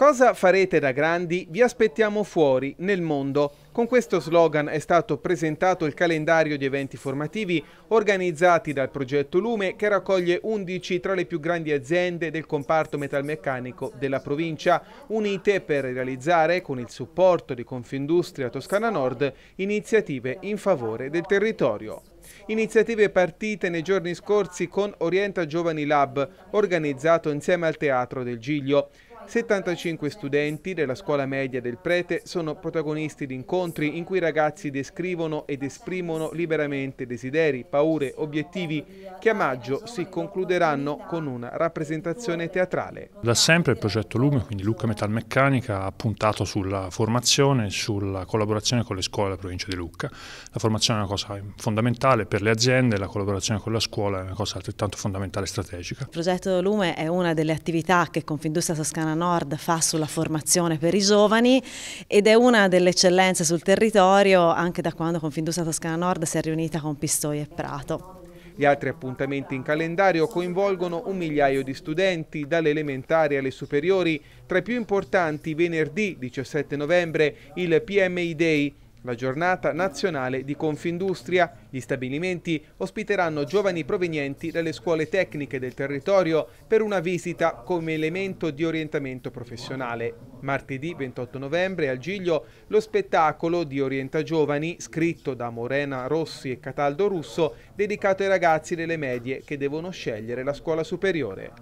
Cosa farete da grandi? Vi aspettiamo fuori, nel mondo. Con questo slogan è stato presentato il calendario di eventi formativi organizzati dal progetto Lume che raccoglie 11 tra le più grandi aziende del comparto metalmeccanico della provincia, unite per realizzare con il supporto di Confindustria Toscana Nord iniziative in favore del territorio. Iniziative partite nei giorni scorsi con Orienta Giovani Lab, organizzato insieme al Teatro del Giglio. 75 studenti della scuola media del prete sono protagonisti di incontri in cui i ragazzi descrivono ed esprimono liberamente desideri, paure, obiettivi che a maggio si concluderanno con una rappresentazione teatrale. Da sempre il progetto Lume, quindi Lucca Metalmeccanica, ha puntato sulla formazione, e sulla collaborazione con le scuole della provincia di Lucca. La formazione è una cosa fondamentale per le aziende, la collaborazione con la scuola è una cosa altrettanto fondamentale e strategica. Il progetto Lume è una delle attività che Confindustria Toscana Nord fa sulla formazione per i giovani ed è una delle eccellenze sul territorio anche da quando Confindustria Toscana Nord si è riunita con Pistoia e Prato. Gli altri appuntamenti in calendario coinvolgono un migliaio di studenti, dalle elementari alle superiori. Tra i più importanti, venerdì 17 novembre, il PMI Day, la giornata nazionale di Confindustria. Gli stabilimenti ospiteranno giovani provenienti dalle scuole tecniche del territorio per una visita come elemento di orientamento professionale. Martedì 28 novembre al Giglio lo spettacolo di Orienta Giovani, scritto da Morena Rossi e Cataldo Russo, dedicato ai ragazzi delle medie che devono scegliere la scuola superiore.